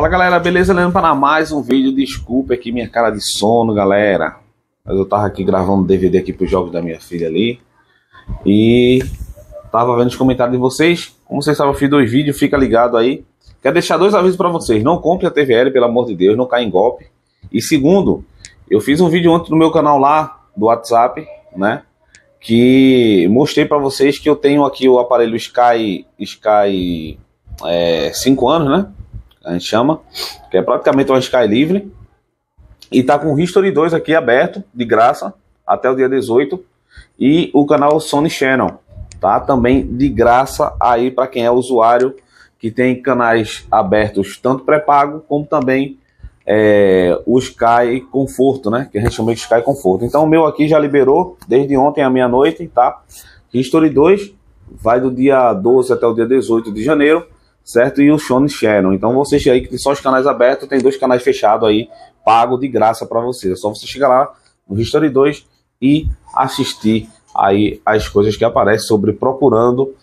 Fala galera, beleza? Leandro para mais um vídeo. Desculpa aqui minha cara de sono, galera. Mas eu tava aqui gravando DVD aqui pros jogos da minha filha ali. E tava vendo os comentários de vocês. Como vocês sabem, eu fiz dois vídeos, fica ligado aí. Quero deixar dois avisos para vocês. Não compre a TVL, pelo amor de Deus, não cai em golpe. E segundo, eu fiz um vídeo ontem no meu canal lá do WhatsApp, né? Que mostrei para vocês que eu tenho aqui o aparelho Sky Sky é, 5 anos, né? a gente chama, que é praticamente um Sky livre. E tá com o History 2 aqui aberto, de graça, até o dia 18. E o canal Sony Channel, tá? Também de graça aí para quem é usuário, que tem canais abertos, tanto pré-pago como também é, o Sky Conforto, né? Que a gente chama de Sky Conforto. Então o meu aqui já liberou desde ontem à meia-noite, tá? History 2 vai do dia 12 até o dia 18 de janeiro certo? E o Shonen Channel. Então você aí que tem só os canais abertos, tem dois canais fechados aí, pago de graça para você. É só você chegar lá no History 2 e assistir aí as coisas que aparecem sobre procurando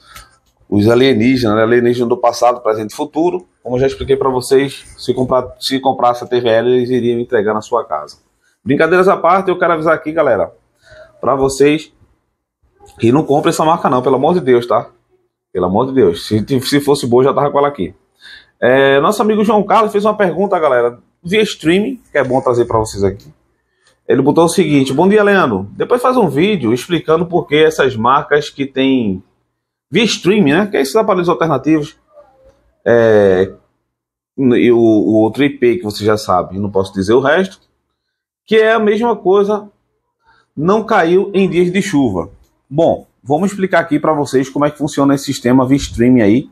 os alienígenas, né? alienígenas do passado, presente e futuro. Como eu já expliquei para vocês, se, comprar, se comprasse a TVL, eles iriam entregar na sua casa. Brincadeiras à parte, eu quero avisar aqui, galera, para vocês que não comprem essa marca não, pelo amor de Deus, tá? Pelo amor de Deus. Se, se fosse boa, já tava com ela aqui. É, nosso amigo João Carlos fez uma pergunta, galera, via streaming, que é bom trazer para vocês aqui. Ele botou o seguinte: Bom dia, Leandro. Depois faz um vídeo explicando por que essas marcas que têm via streaming, né? Que é esses aparelhos alternativos. É, e o, o outro IP que você já sabe, não posso dizer o resto. Que é a mesma coisa, não caiu em dias de chuva. Bom, vamos explicar aqui para vocês como é que funciona esse sistema via streaming aí,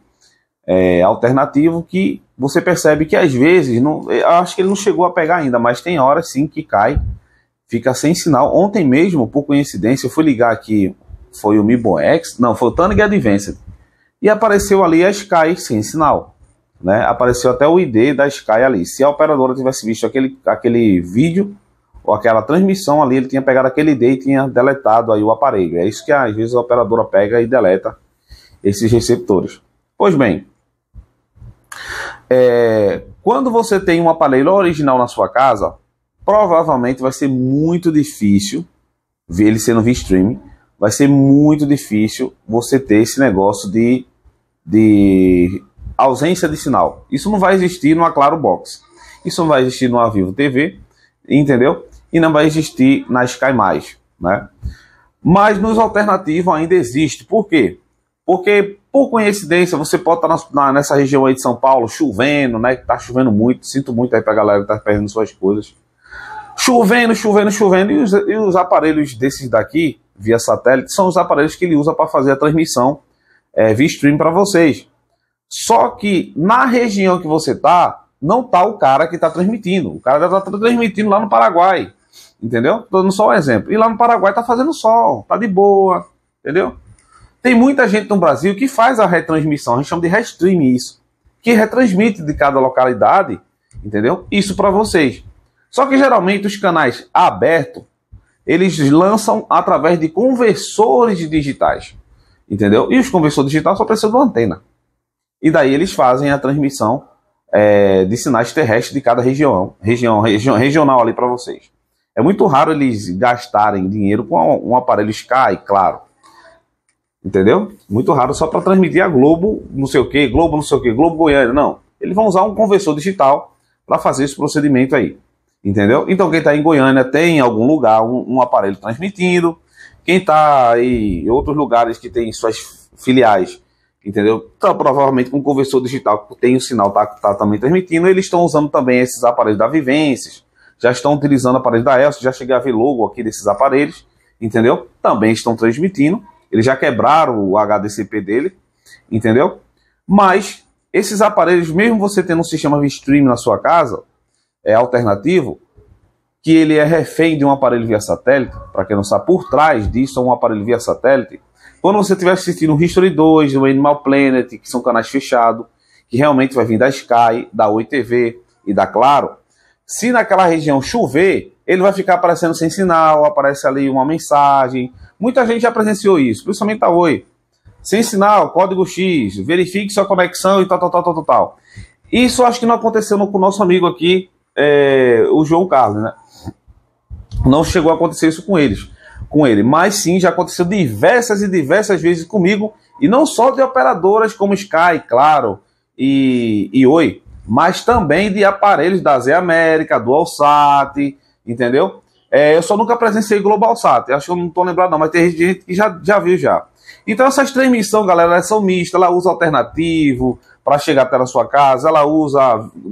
é, alternativo, que você percebe que às vezes, não, é, acho que ele não chegou a pegar ainda, mas tem horas sim que cai, fica sem sinal. Ontem mesmo, por coincidência, eu fui ligar aqui, foi o X, não, foi o Tannig Advanced, e apareceu ali a Sky sem sinal. Né? Apareceu até o ID da Sky ali. Se a operadora tivesse visto aquele, aquele vídeo, ou aquela transmissão ali, ele tinha pegado aquele ID e tinha deletado aí o aparelho. É isso que às vezes a operadora pega e deleta esses receptores. Pois bem, é, quando você tem um aparelho original na sua casa, provavelmente vai ser muito difícil ver ele sendo via streaming. Vai ser muito difícil você ter esse negócio de, de ausência de sinal. Isso não vai existir numa Claro Box. Isso não vai existir numa Vivo TV, entendeu? e não vai existir na Sky+. Né? Mas nos alternativos ainda existe. Por quê? Porque, por coincidência, você pode estar nessa região aí de São Paulo, chovendo, né? Tá chovendo muito. Sinto muito aí pra galera que tá perdendo suas coisas. Chovendo, chovendo, chovendo. E os, e os aparelhos desses daqui, via satélite, são os aparelhos que ele usa para fazer a transmissão é, via stream para vocês. Só que na região que você tá, não tá o cara que está transmitindo. O cara já está transmitindo lá no Paraguai, Entendeu? Tô dando só um exemplo. E lá no Paraguai tá fazendo sol, tá de boa, entendeu? Tem muita gente no Brasil que faz a retransmissão, a gente chama de restream isso, que retransmite de cada localidade, entendeu? Isso para vocês. Só que geralmente os canais abertos, eles lançam através de conversores digitais, entendeu? E os conversores digitais só precisam de uma antena. E daí eles fazem a transmissão é, de sinais terrestres de cada região, região, região regional ali para vocês. É muito raro eles gastarem dinheiro com um aparelho Sky, claro. Entendeu? Muito raro só para transmitir a Globo, não sei o que, Globo, não sei o que, Globo Goiânia. Não. Eles vão usar um conversor digital para fazer esse procedimento aí. Entendeu? Então, quem está em Goiânia tem em algum lugar um, um aparelho transmitindo. Quem está em outros lugares que tem suas filiais, entendeu? Tá, provavelmente com um conversor digital que tem o sinal, tá, tá também transmitindo. Eles estão usando também esses aparelhos da Vivências já estão utilizando aparelhos da Elcio, já cheguei a ver logo aqui desses aparelhos, entendeu? Também estão transmitindo, eles já quebraram o HDCP dele, entendeu? Mas esses aparelhos, mesmo você tendo um sistema de streaming na sua casa, é alternativo, que ele é refém de um aparelho via satélite, para quem não sabe, por trás disso é um aparelho via satélite. Quando você estiver assistindo o History 2, o Animal Planet, que são canais fechados, que realmente vai vir da Sky, da Oi TV e da Claro, se naquela região chover, ele vai ficar aparecendo sem sinal, aparece ali uma mensagem. Muita gente já presenciou isso, principalmente a Oi. Sem sinal, código X, verifique sua conexão e tal, tal, tal, tal, tal. Isso acho que não aconteceu no, com o nosso amigo aqui, é, o João Carlos, né? Não chegou a acontecer isso com eles, com ele, mas sim já aconteceu diversas e diversas vezes comigo, e não só de operadoras como Sky, Claro e, e Oi, mas também de aparelhos da Z América, do Alsat, entendeu? É, eu só nunca presenciei Globalsat, acho que eu não estou lembrado não, mas tem gente que já, já viu já. Então essas transmissões, galera, elas são mistas, ela usa alternativo para chegar até a sua casa, ela usa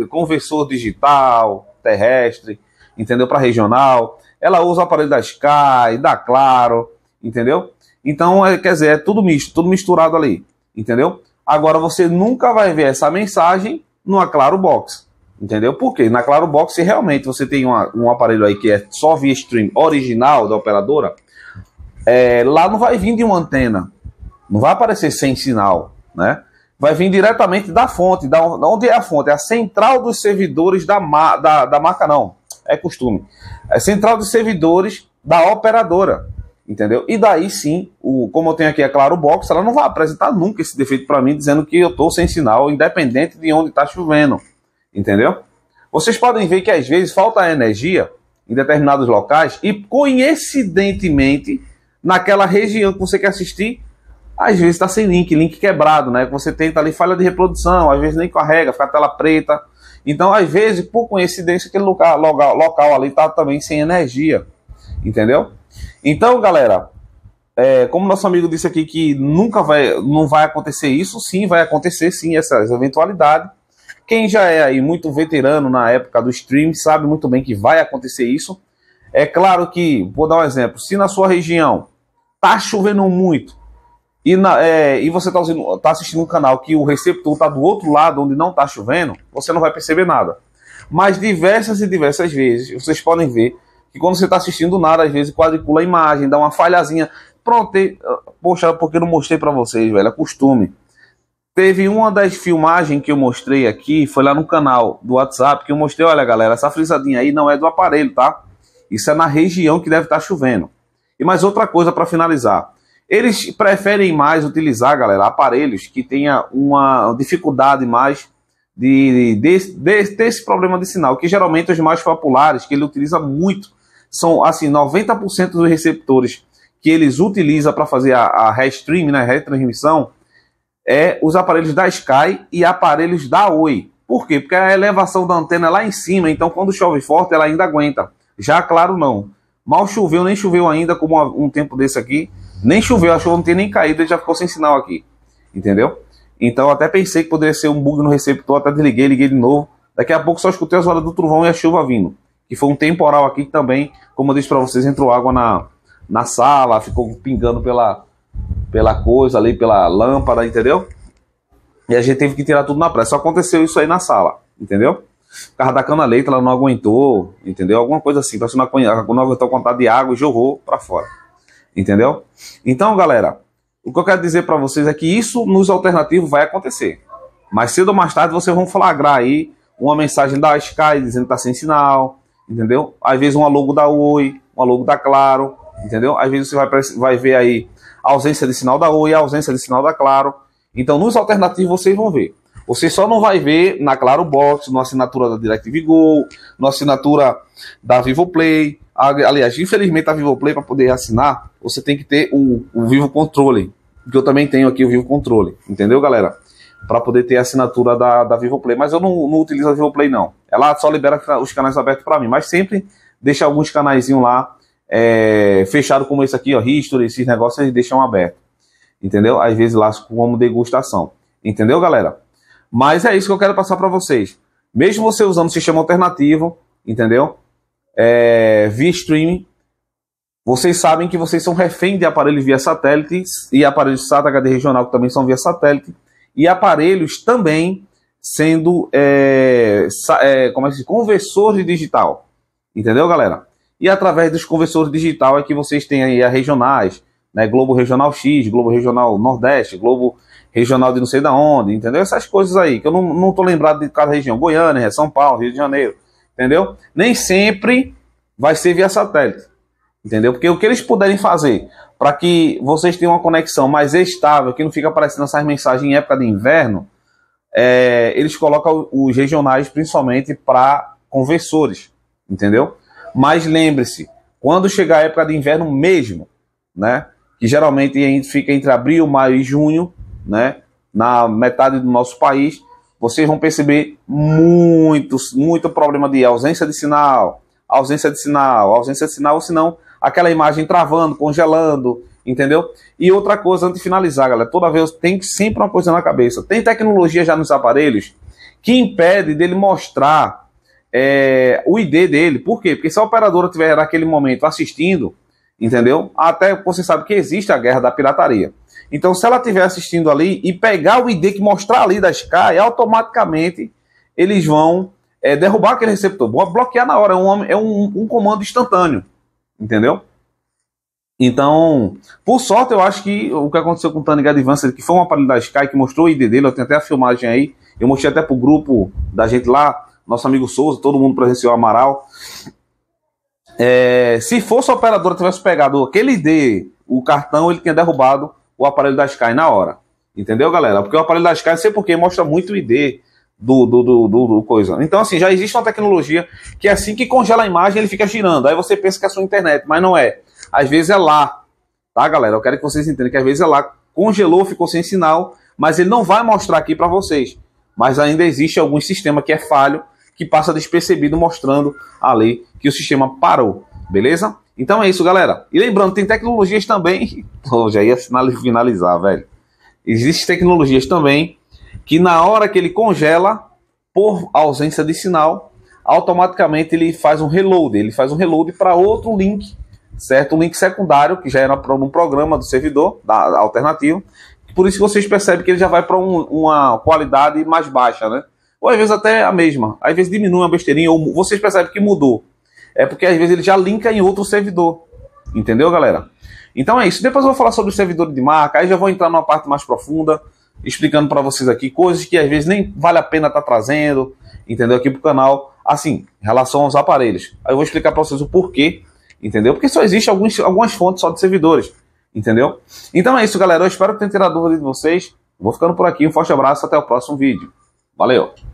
conversor digital, terrestre, entendeu? Para regional, ela usa o aparelho da Sky, da Claro, entendeu? Então, é, quer dizer, é tudo misto, tudo misturado ali, entendeu? Agora você nunca vai ver essa mensagem numa Claro Box. Entendeu? Porque na Claro Box, se realmente você tem uma, um aparelho aí que é só via stream original da operadora, é, lá não vai vir de uma antena. Não vai aparecer sem sinal, né? Vai vir diretamente da fonte. Da onde é a fonte? É a central dos servidores da, ma, da, da marca, não. É costume. É central dos servidores da operadora entendeu? E daí sim, o, como eu tenho aqui a é Claro Box, ela não vai apresentar nunca esse defeito para mim, dizendo que eu estou sem sinal, independente de onde está chovendo, entendeu? Vocês podem ver que às vezes falta energia em determinados locais e coincidentemente naquela região que você quer assistir, às vezes está sem link, link quebrado, né? Você tenta ali falha de reprodução, às vezes nem carrega, fica a tela preta. Então, às vezes, por coincidência, aquele local, local, local ali está também sem energia, entendeu? Então, galera, é, como nosso amigo disse aqui que nunca vai, não vai acontecer isso, sim, vai acontecer sim essa, essa eventualidade. Quem já é aí muito veterano na época do stream sabe muito bem que vai acontecer isso. É claro que, vou dar um exemplo, se na sua região tá chovendo muito e, na, é, e você tá, tá, assistindo um canal que o receptor tá do outro lado onde não tá chovendo, você não vai perceber nada. Mas diversas e diversas vezes vocês podem ver que quando você está assistindo nada, às vezes quadricula a imagem, dá uma falhazinha. Pronto, e, poxa, porque não mostrei para vocês, velho, é costume. Teve uma das filmagens que eu mostrei aqui, foi lá no canal do WhatsApp, que eu mostrei, olha galera, essa frisadinha aí não é do aparelho, tá? Isso é na região que deve estar tá chovendo. E mais outra coisa para finalizar. Eles preferem mais utilizar, galera, aparelhos que tenha uma dificuldade mais de, de, de, de, ter esse problema de sinal, que geralmente os mais populares, que ele utiliza muito, são assim 90% dos receptores que eles utilizam para fazer a, a stream, né, retransmissão, é os aparelhos da Sky e aparelhos da Oi. Por quê? Porque a elevação da antena é lá em cima, então quando chove forte ela ainda aguenta. Já claro não. Mal choveu, nem choveu ainda, como um tempo desse aqui. Nem choveu, a chuva não tem nem caído, já ficou sem sinal aqui. Entendeu? Então até pensei que poderia ser um bug no receptor, até desliguei, liguei de novo. Daqui a pouco só escutei as horas do trovão e a chuva vindo que foi um temporal aqui que também, como eu disse para vocês, entrou água na, na sala, ficou pingando pela, pela coisa ali, pela lâmpada, entendeu? E a gente teve que tirar tudo na pressa. Só aconteceu isso aí na sala, entendeu? O carro da cana leita, ela não aguentou, entendeu? Alguma coisa assim. Então, se não aguentou contato de água e jorrou para fora, entendeu? Então, galera, o que eu quero dizer para vocês é que isso nos alternativos vai acontecer. Mais cedo ou mais tarde vocês vão flagrar aí uma mensagem da Sky dizendo que tá sem sinal, entendeu? Às vezes uma logo da Oi, uma logo da Claro, entendeu? Às vezes você vai, vai ver aí a ausência de sinal da Oi, a ausência de sinal da Claro. Então, nos alternativos vocês vão ver. Você só não vai ver na Claro Box, na assinatura da DirecTV Go, na assinatura da Vivo Play. Aliás, infelizmente a Vivo Play para poder assinar, você tem que ter o, o Vivo Controle, que eu também tenho aqui o Vivo Controle, entendeu, galera? para poder ter a assinatura da, da Vivoplay. Mas eu não, não utilizo a Vivoplay, não. Ela só libera os canais abertos para mim, mas sempre deixa alguns canais lá é, fechado como esse aqui, ó, History, esses negócios eles deixam aberto. Entendeu? Às vezes lá como degustação. Entendeu, galera? Mas é isso que eu quero passar para vocês. Mesmo você usando sistema alternativo, entendeu? É, via streaming, vocês sabem que vocês são refém de aparelhos via satélite e aparelhos SAT HD regional que também são via satélite e aparelhos também sendo é, é, como é que se conversores digital. Entendeu, galera? E através dos conversores digital é que vocês têm aí as regionais, né? Globo Regional X, Globo Regional Nordeste, Globo Regional de não sei da onde, entendeu? Essas coisas aí, que eu não, não tô lembrado de cada região. Goiânia, São Paulo, Rio de Janeiro, entendeu? Nem sempre vai ser via satélite. Entendeu? Porque o que eles puderem fazer para que vocês tenham uma conexão mais estável, que não fica aparecendo essas mensagens em época de inverno, é, eles colocam os regionais principalmente para conversores, entendeu? Mas lembre-se, quando chegar a época de inverno mesmo, né? Que geralmente fica entre abril, maio e junho, né? Na metade do nosso país, vocês vão perceber muitos, muito problema de ausência de sinal, ausência de sinal, ausência de sinal, ou senão aquela imagem travando, congelando, entendeu? E outra coisa, antes de finalizar, galera, toda vez tem sempre uma coisa na cabeça. Tem tecnologia já nos aparelhos que impede dele mostrar é, o ID dele. Por quê? Porque se a operadora estiver naquele momento assistindo, entendeu? Até você sabe que existe a guerra da pirataria. Então, se ela estiver assistindo ali e pegar o ID que mostrar ali da Sky, automaticamente eles vão é, derrubar aquele receptor, bloquear na hora, é um, é um, um comando instantâneo. Entendeu? Então, por sorte, eu acho que o que aconteceu com o Tani Gadivance, que foi uma aparelho da Sky, que mostrou o ID dele, eu tenho até a filmagem aí, eu mostrei até pro grupo da gente lá, nosso amigo Souza, todo mundo presenciou Amaral. É, se fosse a operadora tivesse pegado aquele ID, o cartão, ele tinha derrubado o aparelho da Sky na hora. Entendeu, galera? Porque o aparelho da Sky, não sei porquê, mostra muito ID, do, do, do, do, coisa. Então, assim, já existe uma tecnologia que é assim que congela a imagem, ele fica girando. Aí você pensa que é a sua internet, mas não é. Às vezes é lá, tá, galera? Eu quero que vocês entendam que às vezes é lá. Congelou, ficou sem sinal, mas ele não vai mostrar aqui para vocês. Mas ainda existe algum sistema que é falho, que passa despercebido, mostrando ali que o sistema parou, beleza? Então é isso, galera. E lembrando, tem tecnologias também. Oh, já ia finalizar, velho. Existem tecnologias também que na hora que ele congela, por ausência de sinal, automaticamente ele faz um reload, ele faz um reload para outro link, certo? Um link secundário que já era para um programa do servidor da, alternativa. alternativo. Por isso que vocês percebem que ele já vai para um, uma qualidade mais baixa, né? Ou às vezes até a mesma. Às vezes diminui uma besteirinha ou vocês percebem que mudou. É porque às vezes ele já linka em outro servidor. Entendeu, galera? Então é isso. Depois eu vou falar sobre o servidor de marca, aí já vou entrar numa parte mais profunda explicando para vocês aqui coisas que às vezes nem vale a pena estar tá trazendo, entendeu? Aqui pro canal, assim, em relação aos aparelhos. Aí eu vou explicar para vocês o porquê, entendeu? Porque só existe alguns, algumas fontes só de servidores, entendeu? Então é isso, galera. Eu espero que tenha tirado dúvida de vocês. Vou ficando por aqui. Um forte abraço. Até o próximo vídeo. Valeu!